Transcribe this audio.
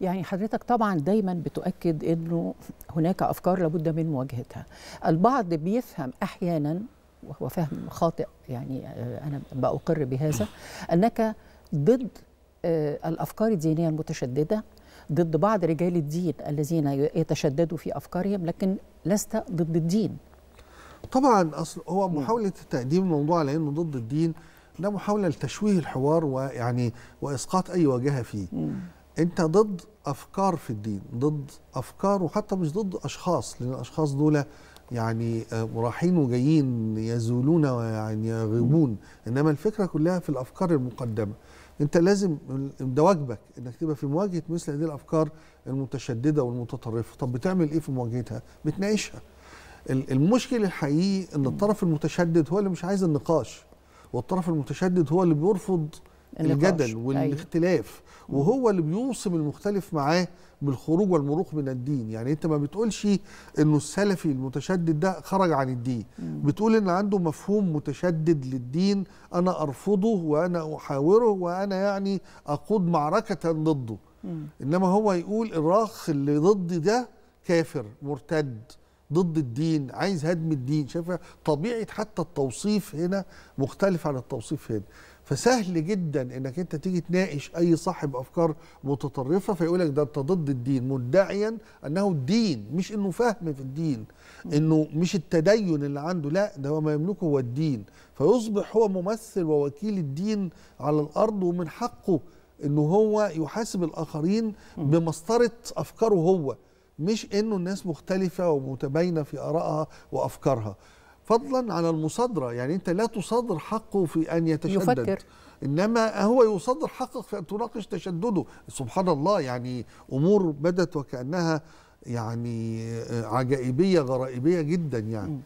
يعني حضرتك طبعا دايما بتؤكد انه هناك افكار لابد من مواجهتها البعض بيفهم احيانا وهو فهم خاطئ يعني آه، انا باقر بهذا انك ضد آه، الافكار الدينيه المتشدده ضد بعض رجال الدين الذين يتشددوا في افكارهم لكن لست ضد الدين طبعا اصل هو محاوله تقديم الموضوع على انه ضد الدين ده محاوله لتشويه الحوار ويعني واسقاط اي واجهه فيه انت ضد افكار في الدين ضد افكار وحتى مش ضد اشخاص لان الاشخاص دول يعني آه، رايحين وجايين يزولون ويعني يغيبون انما الفكره كلها في الافكار المقدمه انت لازم ده واجبك انك تبقى في مواجهه مثل هذه الافكار المتشدده والمتطرفه طب بتعمل ايه في مواجهتها بتناقشها المشكل الحقيقي ان الطرف المتشدد هو اللي مش عايز النقاش والطرف المتشدد هو اللي بيرفض الجدل أيوة. والاختلاف وهو اللي بيوصم المختلف معاه بالخروج والمروق من الدين يعني انت ما بتقولش انه السلفي المتشدد ده خرج عن الدين بتقول ان عنده مفهوم متشدد للدين انا ارفضه وانا احاوره وانا يعني اقود معركه ضده انما هو يقول الراخ اللي ضدي ده كافر مرتد ضد الدين عايز هدم الدين شايف إيه؟ طبيعه حتى التوصيف هنا مختلف عن التوصيف هنا فسهل جدا انك انت تيجي تناقش اي صاحب افكار متطرفه فيقول لك ده انت ضد الدين مدعيا انه الدين مش انه فهم في الدين انه مش التدين اللي عنده لا ده هو ما يملكه هو الدين فيصبح هو ممثل ووكيل الدين على الارض ومن حقه انه هو يحاسب الاخرين بمسطره افكاره هو مش انه الناس مختلفه ومتباينه في ارائها وافكارها فضلا على المصادره يعني انت لا تصادر حقه في ان يتشدد يفكر. انما هو يصادر حقك في ان تناقش تشدده سبحان الله يعني امور بدت وكانها يعني آه، عجائبيه غرائبيه جدا يعني م.